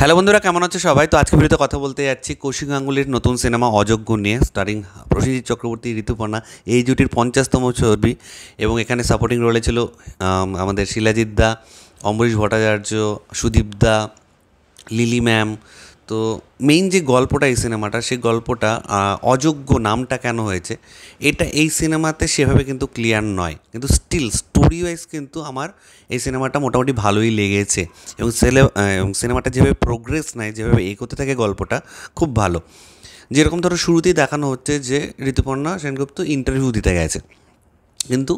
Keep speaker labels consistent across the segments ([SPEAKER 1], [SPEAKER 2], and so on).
[SPEAKER 1] hello বন্ধুরা কেমন আছে সবাই তো আজকে ভিডিওতে কথা বলতে যাচ্ছি কৌশিক গাঙ্গুলির নতুন সিনেমা অযোগ্য নিয়ে স্টারিং প্রসেনজিৎ চক্রবর্তী ঋতুপর্ণা এই জুটির পঞ্চাশতম ছবি এবং এখানে সাপোর্টিং রোলে ছিল আমাদের শিলাজিৎ দা অম্বরীশ ভট্টাচার্য সুদীপ দা লিলি ম্যাম তো মেইন যে গল্পটা এই সিনেমাটা সেই গল্পটা অযোগ্য নামটা কেন হয়েছে এটা এই সিনেমাতে সেভাবে কিন্তু ক্লিয়ার নয় কিন্তু স্টিল স্টোরি ওয়াইজ কিন্তু আমার এই সিনেমাটা মোটামুটি ভালোই লেগেছে এবং সেলে এবং সিনেমাটা যেভাবে প্রোগ্রেস নেয় যেভাবে এগোতে থাকে গল্পটা খুব ভালো যেরকম ধরো শুরুতেই দেখানো হচ্ছে যে ঋতুপর্ণা সেনগুপ্ত ইন্টারভিউ দিতে গেছে কিন্তু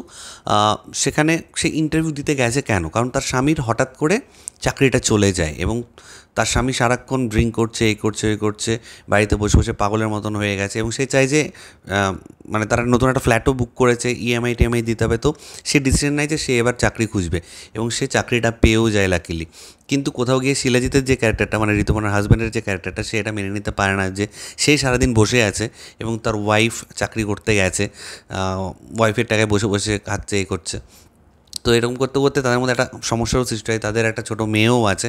[SPEAKER 1] সেখানে সে ইন্টারভিউ দিতে গেছে কেন কারণ তার স্বামীর হঠাৎ করে চাকরিটা চলে যায় এবং তার স্বামী সারাক্ষণ ড্রিঙ্ক করছে এই করছে ওই করছে বাড়িতে বসে বসে পাগলের মতন হয়ে গেছে এবং সে চায় যে মানে তারা নতুন একটা ফ্ল্যাটও বুক করেছে ইএমআই e টিএমআই দিতে হবে তো সে ডিসিশন নেয় যে সে এবার চাকরি খুঁজবে এবং সে চাকরিটা পেয়েও যায় লাকিলি কিন্তু কোথাও গিয়ে শিলাজিতের যে ক্যারেক্টারটা মানে ঋতুপর্ণার হাজব্যান্ডের যে ক্যারেক্টারটা সে এটা মেনে নিতে পারে না যে সেই সারাদিন বসে আছে এবং তার ওয়াইফ চাকরি করতে গেছে ওয়াইফের টাকায় বসে বসে খাচ্ছে এ করছে তো এরকম করতে করতে তাদের মধ্যে একটা সমস্যারও সৃষ্টি হয় তাদের একটা ছোটো মেয়েও আছে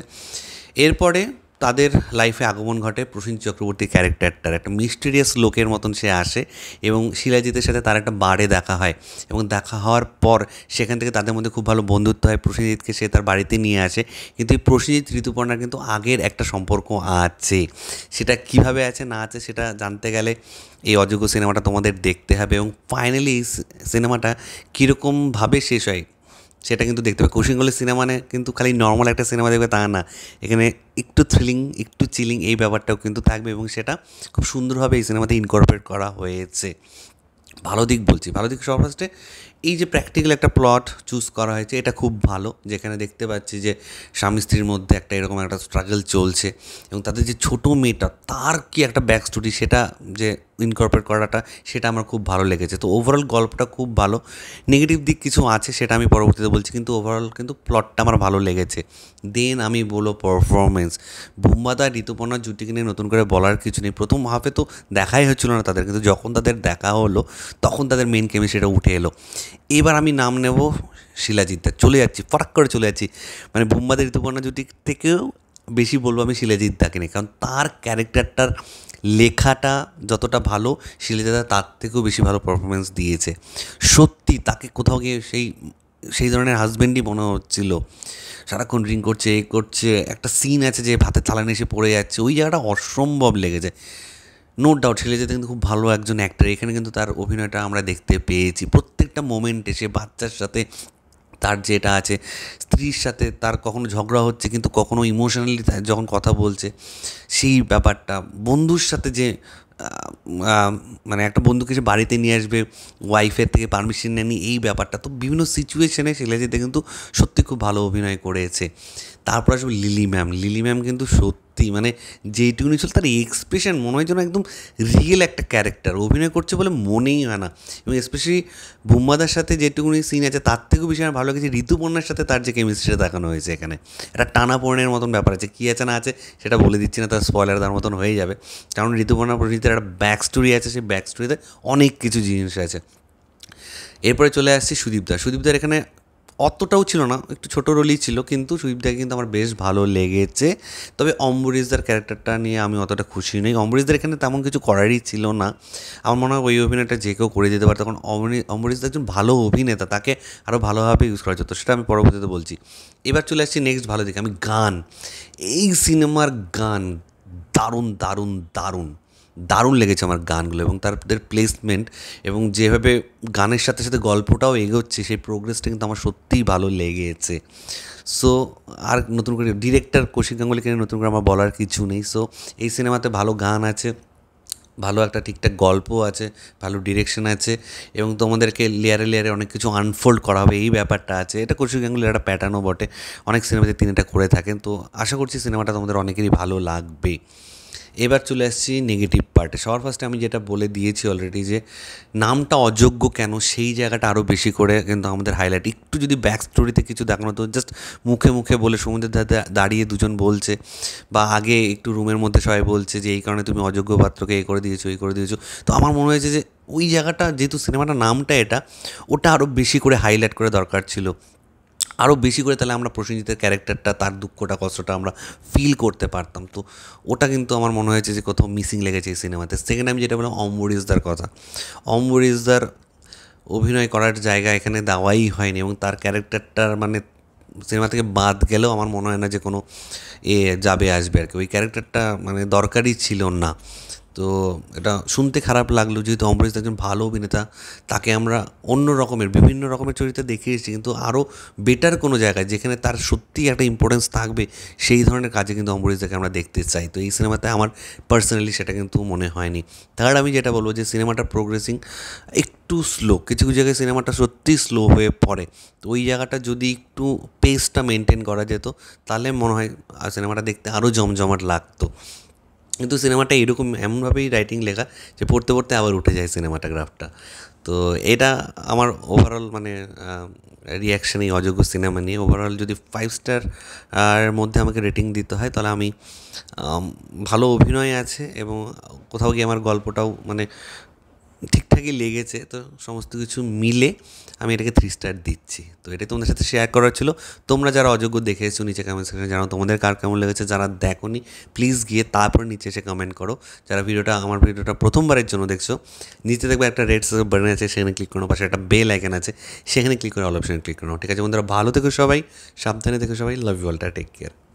[SPEAKER 1] এরপরে তাদের লাইফে আগমন ঘটে প্রসীন চক্রবর্তী ক্যারেক্টারটার একটা মিস্টিরিয়াস লোকের মতন সে আসে এবং শিলাজিতের সাথে তার একটা বারে দেখা হয় এবং দেখা হওয়ার পর সেখান থেকে তাদের মধ্যে খুব ভালো বন্ধুত্ব হয় প্রসেনজিৎকে সে তার বাড়িতে নিয়ে আসে কিন্তু এই প্রসেনজিৎ ঋতুপর্ণার কিন্তু আগের একটা সম্পর্ক আছে সেটা কিভাবে আছে না আছে সেটা জানতে গেলে এই অযোগ্য সিনেমাটা তোমাদের দেখতে হবে এবং ফাইনালি এই সিনেমাটা কীরকমভাবে শেষ হয় সেটা কিন্তু দেখতে পাবে কৌশিকগলের সিনেমানে কিন্তু খালি নর্মাল একটা সিনেমা দেখবে তা না এখানে একটু থ্রিলিং একটু চিলিং এই ব্যাপারটাও কিন্তু থাকবে এবং সেটা খুব সুন্দরভাবে এই সিনেমাতে ইনকর্পোরেট করা হয়েছে ভালো দিক বলছি ভালো দিক সর্বফার্স্টে এই যে প্র্যাকটিক্যাল একটা প্লট চুজ করা হয়েছে এটা খুব ভালো যেখানে দেখতে পাচ্ছি যে স্বামী স্ত্রীর মধ্যে একটা এরকম একটা স্ট্রাগল চলছে এবং তাদের যে ছোট মেয়েটা তার কি একটা ব্যাক স্টোরি সেটা যে ইনকর্পোরেট করাটা সেটা আমার খুব ভালো লেগেছে তো ওভারঅল গল্পটা খুব ভালো নেগেটিভ দিক কিছু আছে সেটা আমি পরবর্তীতে বলছি কিন্তু ওভারঅল কিন্তু প্লটটা আমার ভালো লেগেছে দেন আমি বলো পারফরমেন্স বুম্বাদা ঋতুপর্ণা জুটিকে নিয়ে নতুন করে বলার কিছু নেই প্রথম হাফে তো দেখাই হচ্ছিল না তাদের কিন্তু যখন তাদের দেখা হলো তখন তাদের মেন কেমিস্ট্রিটা উঠে এলো এবার আমি নাম নেব শিলাজিৎদার চলে যাচ্ছি ফটাক করে চলে যাচ্ছি মানে বোম্বাদের ঋতুপর্ণা জুটি থেকেও বেশি বলবো আমি শিলাজিৎ দাকে নিয়ে কারণ তার ক্যারেক্টারটার লেখাটা যতটা ভালো শিলাজিদা তার থেকেও বেশি ভালো পারফরমেন্স দিয়েছে সত্যি তাকে কোথাও গিয়ে সেই সেই ধরনের হাজব্যান্ডই মনে হচ্ছিল সারাক্ষণ ড্রিঙ্ক করছে এ করছে একটা সিন আছে যে ভাতের থালানে এসে পড়ে যাচ্ছে ওই জায়গাটা অসম্ভব লেগেছে নো ডাউট যেতে কিন্তু খুব ভালো একজন অ্যাক্টর এখানে কিন্তু তার অভিনয়টা আমরা দেখতে পেয়েছি প্রত্যেকটা মোমেন্টে সে বাচ্চার সাথে তার যেটা আছে স্ত্রীর সাথে তার কখনো ঝগড়া হচ্ছে কিন্তু কখনো ইমোশনালি যখন কথা বলছে সেই ব্যাপারটা বন্ধুর সাথে যে মানে একটা বন্ধুকে সে বাড়িতে নিয়ে আসবে ওয়াইফের থেকে পারমিশন নেয়নি এই ব্যাপারটা তো বিভিন্ন সিচুয়েশনে যেতে কিন্তু সত্যি খুব ভালো অভিনয় করেছে তারপর আসবে লিলি ম্যাম লিলি ম্যাম কিন্তু সত্যি মানে যেইটুকুনি ছিল তার এক্সপ্রেশন মনে হয় যেন একদম রিয়েল একটা ক্যারেক্টার অভিনয় করছে বলে মনেই হয় না এবং স্পেশালি বুম্মাদার সাথে যেটুকুনি সিন আছে তার থেকেও বেশি আমার ভালো লেগেছে ঋতুপর্ণার সাথে তার যে কেমিস্ট্রিটা দেখানো হয়েছে এখানে একটা টানাপোড়নের মতন ব্যাপার আছে কী আছে না আছে সেটা বলে দিচ্ছি না তার স্পয়লার তার মতন হয়ে যাবে কারণ ঋতুপর্ণা প্রণীতের একটা ব্যাক স্টোরি আছে সেই ব্যাক স্টোরিতে অনেক কিছু জিনিস আছে এরপরে চলে আসছি সুদীপদার সুদীপদার এখানে অতটাও ছিল না একটু ছোটো রোলই ছিল কিন্তু সুইপদাকে কিন্তু আমার বেশ ভালো লেগেছে তবে অম্বরীশদার ক্যারেক্টারটা নিয়ে আমি অতটা খুশি নই অম্বরীশদার এখানে তেমন কিছু করারই ছিল না আমার মনে হয় ওই অভিনয়টা যে কেউ করে দিতে পারে তখন অম্বরীশদার একজন ভালো অভিনেতা তাকে আরও ভালোভাবে ইউজ করা যেত সেটা আমি পরবর্তীতে বলছি এবার চলে আসছি নেক্সট ভালো দিকে আমি গান এই সিনেমার গান দারুণ দারুণ দারুণ দারুণ লেগেছে আমার গানগুলো এবং তাদের প্লেসমেন্ট এবং যেভাবে গানের সাথে সাথে গল্পটাও এগোচ্ছে সেই প্রোগ্রেসটা কিন্তু আমার সত্যিই ভালো লেগেছে সো আর নতুন করে ডিরেক্টর কৌশিক গাঙ্গুলিকে নিয়ে নতুন করে আমার বলার কিছু নেই সো এই সিনেমাতে ভালো গান আছে ভালো একটা ঠিকঠাক গল্প আছে ভালো ডিরেকশন আছে এবং তোমাদেরকে লেয়ারে লেয়ারে অনেক কিছু আনফোল্ড করা হবে এই ব্যাপারটা আছে এটা কৌশিক গাঙ্গুলির একটা প্যাটার্নও বটে অনেক সিনেমাতে তিনি এটা করে থাকেন তো আশা করছি সিনেমাটা তোমাদের অনেকেরই ভালো লাগবে এবার চলে আসছি নেগেটিভ পার্টে সবার ফার্স্টে আমি যেটা বলে দিয়েছি অলরেডি যে নামটা অযোগ্য কেন সেই জায়গাটা আরও বেশি করে কিন্তু আমাদের হাইলাইট একটু যদি ব্যাক স্টোরিতে কিছু দেখানো তো জাস্ট মুখে মুখে বলে সমুদ্রের ধারে দাঁড়িয়ে দুজন বলছে বা আগে একটু রুমের মধ্যে সবাই বলছে যে এই কারণে তুমি অযোগ্য পাত্রকে এ করে দিয়েছো এই করে দিয়েছো তো আমার মনে হয়েছে যে ওই জায়গাটা যেহেতু সিনেমাটার নামটা এটা ওটা আরও বেশি করে হাইলাইট করে দরকার ছিল আরও বেশি করে তাহলে আমরা প্রসেনজিতের ক্যারেক্টারটা তার দুঃখটা কষ্টটা আমরা ফিল করতে পারতাম তো ওটা কিন্তু আমার মনে হয়েছে যে কোথাও মিসিং লেগেছে এই সিনেমাতে সেকেন্ড আমি যেটা বললাম অম্বরিজদার কথা অম্বরিজদার অভিনয় করার জায়গা এখানে দেওয়াই হয়নি এবং তার ক্যারেক্টারটার মানে সিনেমা থেকে বাদ গেলেও আমার মনে হয় না যে কোনো এ যাবে আসবে আর কি ওই ক্যারেক্টারটা মানে দরকারই ছিল না তো এটা শুনতে খারাপ লাগলো যেহেতু অমরেশ একজন ভালো অভিনেতা তাকে আমরা অন্য রকমের বিভিন্ন রকমের চরিত্রে দেখিয়েছি এসেছি কিন্তু আরও বেটার কোনো জায়গায় যেখানে তার সত্যিই একটা ইম্পর্টেন্স থাকবে সেই ধরনের কাজে কিন্তু অমরেশদাকে আমরা দেখতে চাই তো এই সিনেমাতে আমার পার্সোনালি সেটা কিন্তু মনে হয়নি থার্ড আমি যেটা বলবো যে সিনেমাটা প্রোগ্রেসিং একটু স্লো কিছু কিছু জায়গায় সিনেমাটা সত্যি স্লো হয়ে পড়ে তো ওই জায়গাটা যদি একটু পেসটা মেনটেন করা যেত তাহলে মনে হয় সিনেমাটা দেখতে আরও জমজমাট লাগতো কিন্তু সিনেমাটা এরকম এমনভাবেই রাইটিং লেখা যে পড়তে পড়তে আবার উঠে যায় সিনেমাটা গ্রাফটা তো এটা আমার ওভারঅল মানে রিয়াকশান এই অযোগ্য সিনেমা নিয়ে ওভারঅল যদি ফাইভ স্টার আর মধ্যে আমাকে রেটিং দিতে হয় তাহলে আমি ভালো অভিনয় আছে এবং কোথাও গিয়ে আমার গল্পটাও মানে ঠিকঠাকই লেগেছে তো সমস্ত কিছু মিলে আমি এটাকে থ্রি স্টার দিচ্ছি তো এটা তোমাদের সাথে শেয়ার করার ছিল তোমরা যারা অযোগ্য দেখে এসেছো নিচে কমেন্ট সেকশনে জানো তোমাদের কার কেমন লেগেছে যারা দেখোনি প্লিজ গিয়ে তারপর নিচে এসে কমেন্ট করো যারা ভিডিওটা আমার ভিডিওটা প্রথমবারের জন্য দেখছো নিচে দেখবে একটা রেড বার্ন আছে সেখানে ক্লিক করো পাশে একটা বেল আইকন আছে সেখানে ক্লিক করে অল অপশানে ক্লিক করো ঠিক আছে বন্ধুরা ভালো থেকো সবাই সাবধানে থেকো সবাই লাভ ইউ অলটা টেক কেয়ার